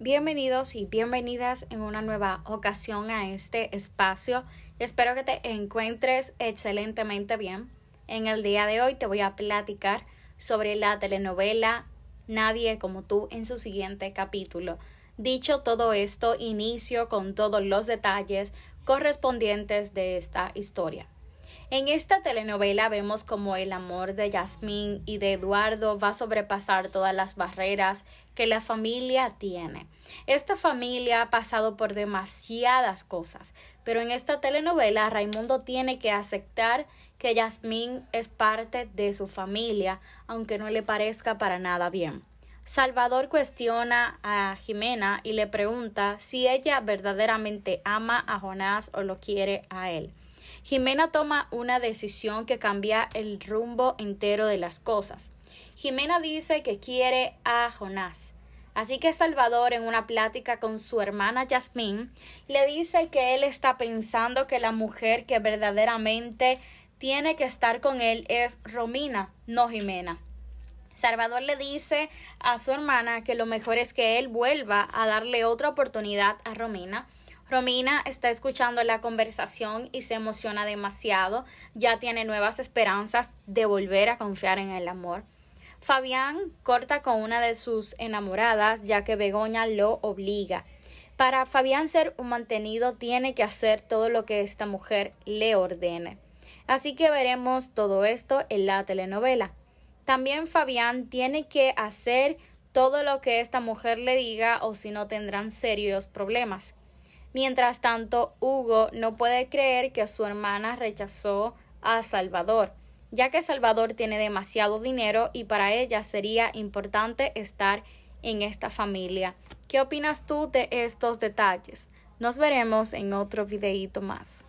Bienvenidos y bienvenidas en una nueva ocasión a este espacio. Espero que te encuentres excelentemente bien. En el día de hoy te voy a platicar sobre la telenovela Nadie como tú en su siguiente capítulo. Dicho todo esto, inicio con todos los detalles correspondientes de esta historia. En esta telenovela vemos como el amor de Yasmín y de Eduardo va a sobrepasar todas las barreras que la familia tiene. Esta familia ha pasado por demasiadas cosas, pero en esta telenovela Raimundo tiene que aceptar que Yasmín es parte de su familia, aunque no le parezca para nada bien. Salvador cuestiona a Jimena y le pregunta si ella verdaderamente ama a Jonás o lo quiere a él. Jimena toma una decisión que cambia el rumbo entero de las cosas. Jimena dice que quiere a Jonás. Así que Salvador, en una plática con su hermana Yasmín, le dice que él está pensando que la mujer que verdaderamente tiene que estar con él es Romina, no Jimena. Salvador le dice a su hermana que lo mejor es que él vuelva a darle otra oportunidad a Romina Romina está escuchando la conversación y se emociona demasiado, ya tiene nuevas esperanzas de volver a confiar en el amor. Fabián corta con una de sus enamoradas ya que Begoña lo obliga. Para Fabián ser un mantenido tiene que hacer todo lo que esta mujer le ordene. Así que veremos todo esto en la telenovela. También Fabián tiene que hacer todo lo que esta mujer le diga o si no tendrán serios problemas. Mientras tanto, Hugo no puede creer que su hermana rechazó a Salvador, ya que Salvador tiene demasiado dinero y para ella sería importante estar en esta familia. ¿Qué opinas tú de estos detalles? Nos veremos en otro videíto más.